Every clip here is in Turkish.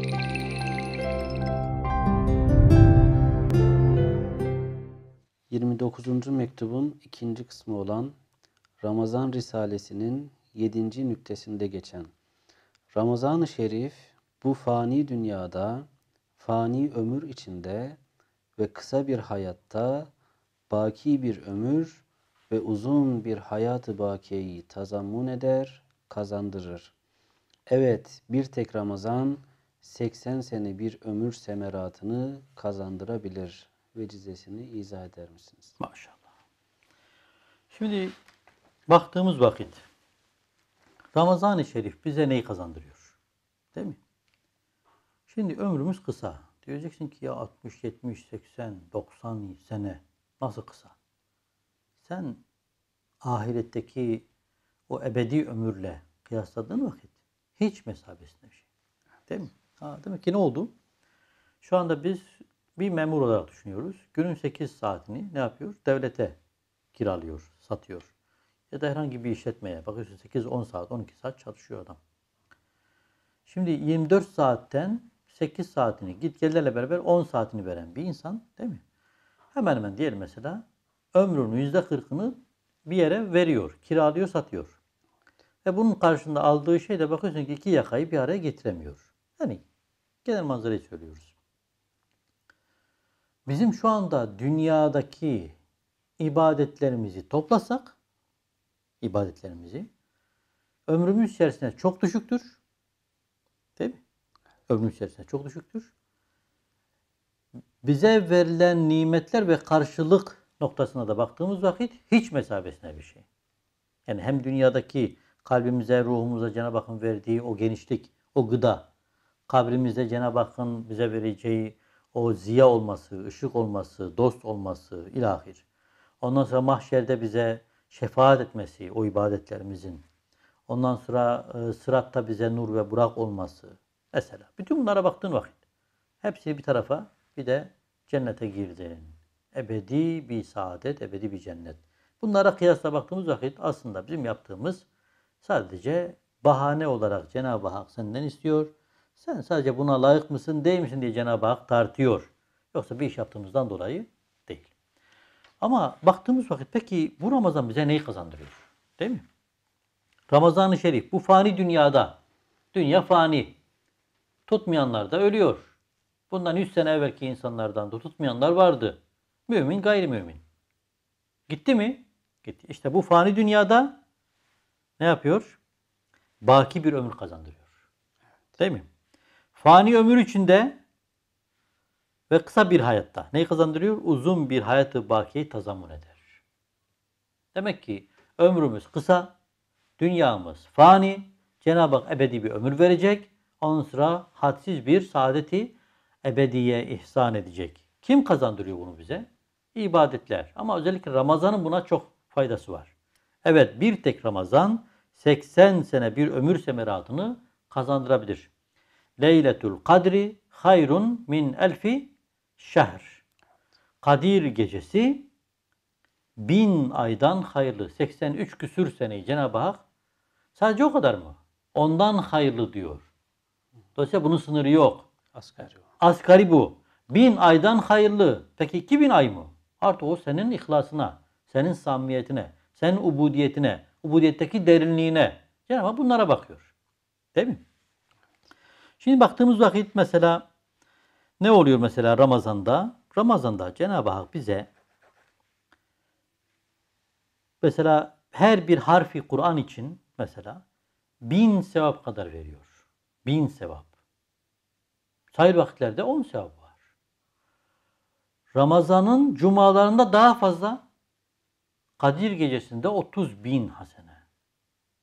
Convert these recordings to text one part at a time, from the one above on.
29. mektubun ikinci kısmı olan Ramazan Risalesi'nin 7. nüktesinde geçen Ramazan-ı Şerif bu fani dünyada, fani ömür içinde ve kısa bir hayatta baki bir ömür ve uzun bir hayatı bakiyeyi tazammun eder, kazandırır. Evet, bir tek Ramazan 80 sene bir ömür semeratını kazandırabilir vecizesini izah eder misiniz? Maşallah. Şimdi baktığımız vakit Ramazan-ı Şerif bize neyi kazandırıyor? Değil mi? Şimdi ömrümüz kısa. Diyeceksin ki ya 60, 70, 80, 90 sene nasıl kısa? Sen ahiretteki o ebedi ömürle kıyasladığın vakit hiç mesabesinde bir şey. Değil mi? Ha, demek ki ne oldu? Şu anda biz bir memur olarak düşünüyoruz. Günün 8 saatini ne yapıyor? Devlete kiralıyor, satıyor. Ya da herhangi bir işletmeye. Bakıyorsun 8-10 saat, 12 saat çalışıyor adam. Şimdi 24 saatten 8 saatini git gelirle beraber 10 saatini veren bir insan değil mi? Hemen hemen diyelim mesela ömrünün %40'ını bir yere veriyor, kiralıyor, satıyor. Ve bunun karşında aldığı şey de bakıyorsun ki iki yakayı bir araya getiremiyor. Yani Genel manzarayı söylüyoruz. Bizim şu anda dünyadaki ibadetlerimizi toplasak, ibadetlerimizi ömrümüz içerisinde çok düşüktür. Değil mi? Ömrümüz içerisinde çok düşüktür. Bize verilen nimetler ve karşılık noktasına da baktığımız vakit hiç mesabesine bir şey. Yani hem dünyadaki kalbimize, ruhumuza Cenab-ı Hakk'ın verdiği o genişlik, o gıda kabrimizde Cenab-ı Hakk'ın bize vereceği o ziya olması, ışık olması, dost olması ilahir. Ondan sonra mahşerde bize şefaat etmesi o ibadetlerimizin. Ondan sonra e, sıratta bize nur ve burak olması. Mesela bütün bunlara baktığın vakit hepsi bir tarafa bir de cennete girdin. Ebedi bir saadet, ebedi bir cennet. Bunlara kıyasla baktığımız vakit aslında bizim yaptığımız sadece bahane olarak Cenab-ı Hak senden istiyor. Sen sadece buna layık mısın değil misin diye Cenab-ı Hak tartıyor. Yoksa bir iş yaptığımızdan dolayı değil. Ama baktığımız vakit peki bu Ramazan bize neyi kazandırıyor? Değil mi? Ramazan-ı Şerif bu fani dünyada, dünya fani, tutmayanlar da ölüyor. Bundan 100 sene evvelki insanlardan da tutmayanlar vardı. Mümin gayrimümin. Gitti mi? Gitti. İşte bu fani dünyada ne yapıyor? Baki bir ömür kazandırıyor. Değil mi? Fani ömür içinde ve kısa bir hayatta neyi kazandırıyor? Uzun bir hayatı bakiye tazamun eder. Demek ki ömrümüz kısa, dünyamız fani, Cenab-ı Hak ebedi bir ömür verecek. Ondan sonra hadsiz bir saadeti ebediye ihsan edecek. Kim kazandırıyor bunu bize? İbadetler. Ama özellikle Ramazan'ın buna çok faydası var. Evet bir tek Ramazan 80 sene bir ömür semeratını kazandırabilir. Leyletul kadri hayrun min elfi şehr. Kadir gecesi bin aydan hayırlı. 83 küsür seneyi Cenab-ı Hak sadece o kadar mı? Ondan hayırlı diyor. Dolayısıyla bunun sınırı yok. Asgari bu. Asgari bu. Bin aydan hayırlı. Peki iki bin ay mı? Artık o senin ihlasına, senin samimiyetine, senin ubudiyetine, ubudiyetteki derinliğine. Cenab-ı Hak bunlara bakıyor. Değil mi? Şimdi baktığımız vakit mesela ne oluyor mesela Ramazan'da? Ramazan'da Cenab-ı Hak bize mesela her bir harfi Kur'an için mesela bin sevap kadar veriyor. Bin sevap. Sayır vakitlerde on sevap var. Ramazan'ın cumalarında daha fazla Kadir gecesinde 30 bin hasene.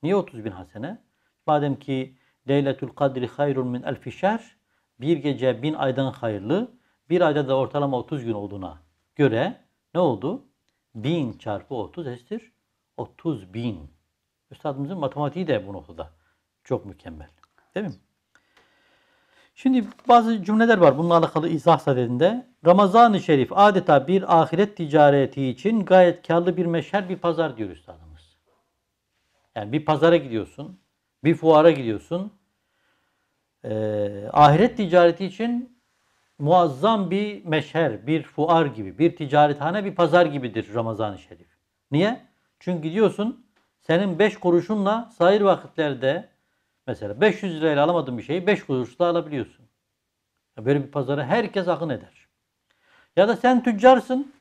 Niye 30 bin hasene? Madem ki Leyletül kadri hayrun min elfi şer. Bir gece bin aydan hayırlı. Bir ayda da ortalama 30 gün olduğuna göre ne oldu? Bin çarpı 30 eşittir 30 bin. Üstadımızın matematiği de bu noktada çok mükemmel. Değil mi? Şimdi bazı cümleler var bununla alakalı izah sadedinde. Ramazan-ı Şerif adeta bir ahiret ticareti için gayet karlı bir meşher bir pazar diyor üstadımız. Yani bir pazara gidiyorsun, bir fuara gidiyorsun e, ahiret ticareti için muazzam bir meşher, bir fuar gibi, bir ticarethane, bir pazar gibidir Ramazan-ı Şerif. Niye? Çünkü diyorsun, senin 5 kuruşunla sayır vakitlerde mesela 500 lirayla alamadığın bir şeyi 5 kuruşla alabiliyorsun. Böyle bir pazara herkes akın eder. Ya da sen tüccarsın.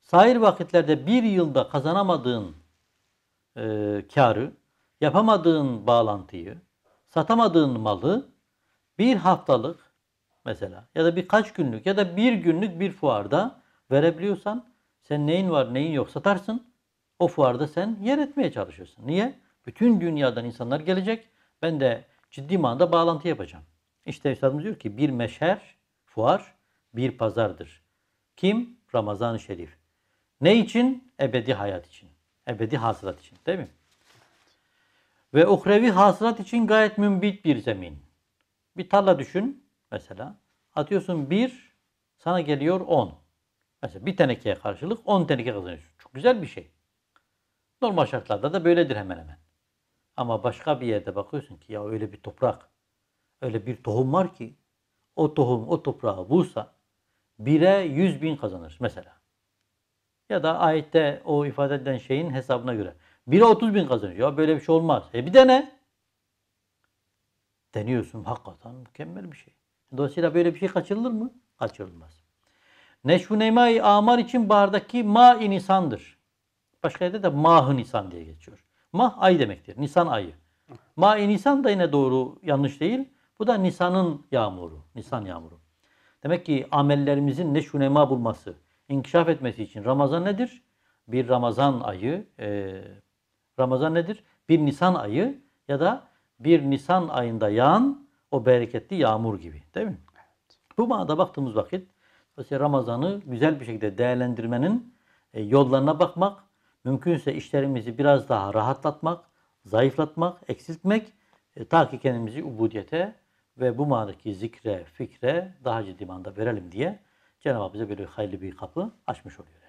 Sair vakitlerde bir yılda kazanamadığın e, karı, yapamadığın bağlantıyı, satamadığın malı bir haftalık mesela ya da birkaç günlük ya da bir günlük bir fuarda verebiliyorsan sen neyin var neyin yok satarsın. O fuarda sen yer etmeye çalışıyorsun. Niye? Bütün dünyadan insanlar gelecek. Ben de ciddi manada bağlantı yapacağım. İşte Üstadımız diyor ki bir meşher, fuar, bir pazardır. Kim? Ramazan-ı Şerif. Ne için? Ebedi hayat için. Ebedi hasılat için. Değil mi? ve uhrevi hasılat için gayet mümbit bir zemin. Bir tarla düşün mesela. Atıyorsun bir, sana geliyor on. Mesela bir tenekeye karşılık on teneke kazanıyorsun. Çok güzel bir şey. Normal şartlarda da böyledir hemen hemen. Ama başka bir yerde bakıyorsun ki ya öyle bir toprak, öyle bir tohum var ki o tohum o toprağı bulsa bire yüz bin kazanır mesela. Ya da ayette o ifade edilen şeyin hesabına göre. Biri 30 bin kazanıyor. Ya böyle bir şey olmaz. E bir dene. Deniyorsun hakikaten mükemmel bir şey. Dolayısıyla böyle bir şey kaçırılır mı? Kaçırılmaz. Neşvu Neymai Amar için bardaki ma nisandır. Başka yerde de mahı nisan diye geçiyor. Mah ay demektir. Nisan ayı. ma nisan da yine doğru yanlış değil. Bu da Nisan'ın yağmuru. Nisan yağmuru. Demek ki amellerimizin neşvu nema bulması, inkişaf etmesi için Ramazan nedir? Bir Ramazan ayı e, Ramazan nedir? Bir Nisan ayı ya da bir Nisan ayında yağan o bereketli yağmur gibi değil mi? Evet. Bu manada baktığımız vakit Ramazan'ı güzel bir şekilde değerlendirmenin e, yollarına bakmak, mümkünse işlerimizi biraz daha rahatlatmak, zayıflatmak, eksiltmek e, ta ki kendimizi ubudiyete ve bu manadaki zikre, fikre daha ciddi manada verelim diye Cenab-ı Hak bize böyle hayırlı bir kapı açmış oluyor.